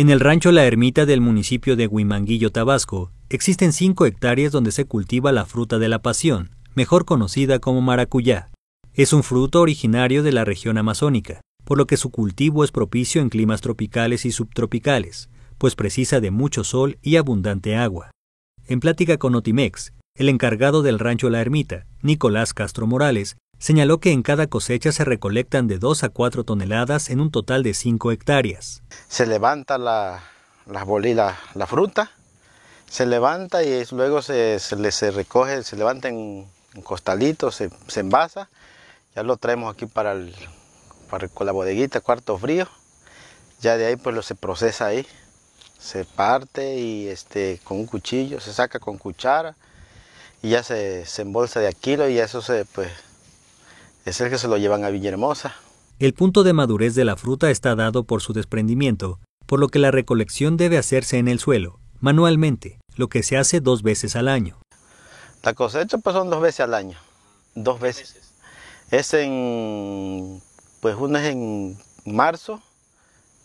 En el rancho La Ermita del municipio de Huimanguillo, Tabasco, existen cinco hectáreas donde se cultiva la fruta de la pasión, mejor conocida como maracuyá. Es un fruto originario de la región amazónica, por lo que su cultivo es propicio en climas tropicales y subtropicales, pues precisa de mucho sol y abundante agua. En plática con Otimex, el encargado del rancho La Ermita, Nicolás Castro Morales, Señaló que en cada cosecha se recolectan de 2 a 4 toneladas en un total de 5 hectáreas. Se levanta la, la fruta, se levanta y luego se, recoge, se levanta en, un costalitos, se, se, envasa. Ya lo traemos aquí para, el, para la bodeguita, cuarto frío. Ya de ahí pues lo se procesa ahí. Se parte y este, con un cuchillo, se saca con cuchara y ya se, embolsa de aquí kilo y eso se pues es el que se lo llevan a Villahermosa. El punto de madurez de la fruta está dado por su desprendimiento, por lo que la recolección debe hacerse en el suelo, manualmente, lo que se hace dos veces al año. La cosecha pues, son dos veces al año, dos veces. Es en, pues uno es en marzo,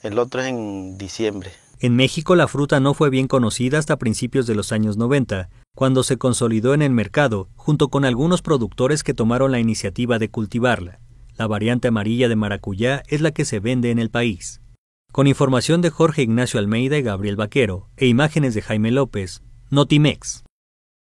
el otro es en diciembre. En México la fruta no fue bien conocida hasta principios de los años 90, cuando se consolidó en el mercado junto con algunos productores que tomaron la iniciativa de cultivarla. La variante amarilla de maracuyá es la que se vende en el país. Con información de Jorge Ignacio Almeida y Gabriel Vaquero e imágenes de Jaime López, Notimex.